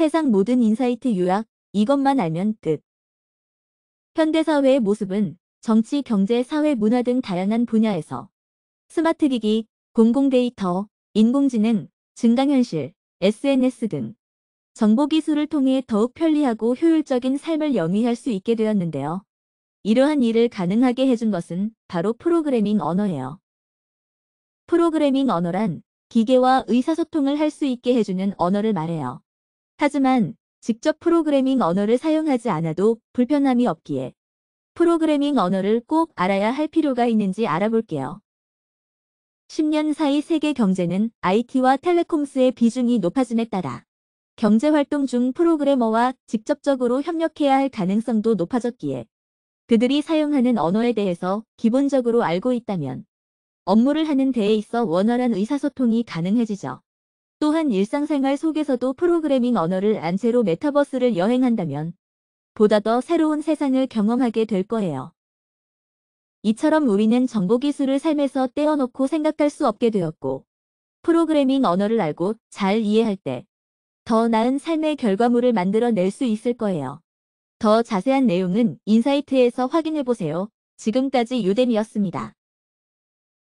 세상 모든 인사이트 요약, 이것만 알면 끝. 현대사회의 모습은 정치, 경제, 사회, 문화 등 다양한 분야에서 스마트 기기, 공공 데이터, 인공지능, 증강현실, SNS 등 정보기술을 통해 더욱 편리하고 효율적인 삶을 영위할 수 있게 되었는데요. 이러한 일을 가능하게 해준 것은 바로 프로그래밍 언어예요. 프로그래밍 언어란 기계와 의사소통을 할 수 있게 해주는 언어를 말해요. 하지만 직접 프로그래밍 언어를 사용하지 않아도 불편함이 없기에 프로그래밍 언어를 꼭 알아야 할 필요가 있는지 알아볼게요. 10년 사이 세계 경제는 IT와 텔레콤스의 비중이 높아짐에 따라 경제활동 중 프로그래머와 직접적으로 협력해야 할 가능성도 높아졌기에 그들이 사용하는 언어에 대해서 기본적으로 알고 있다면 업무를 하는 데에 있어 원활한 의사소통이 가능해지죠. 또한 일상생활 속에서도 프로그래밍 언어를 안채로 메타버스를 여행한다면 보다 더 새로운 세상을 경험하게 될 거예요. 이처럼 우리는 정보기술을 삶에서 떼어놓고 생각할 수 없게 되었고 프로그래밍 언어를 알고 잘 이해할 때 더 나은 삶의 결과물을 만들어낼 수 있을 거예요. 더 자세한 내용은 인사이트에서 확인해보세요. 지금까지 유댐이었습니다.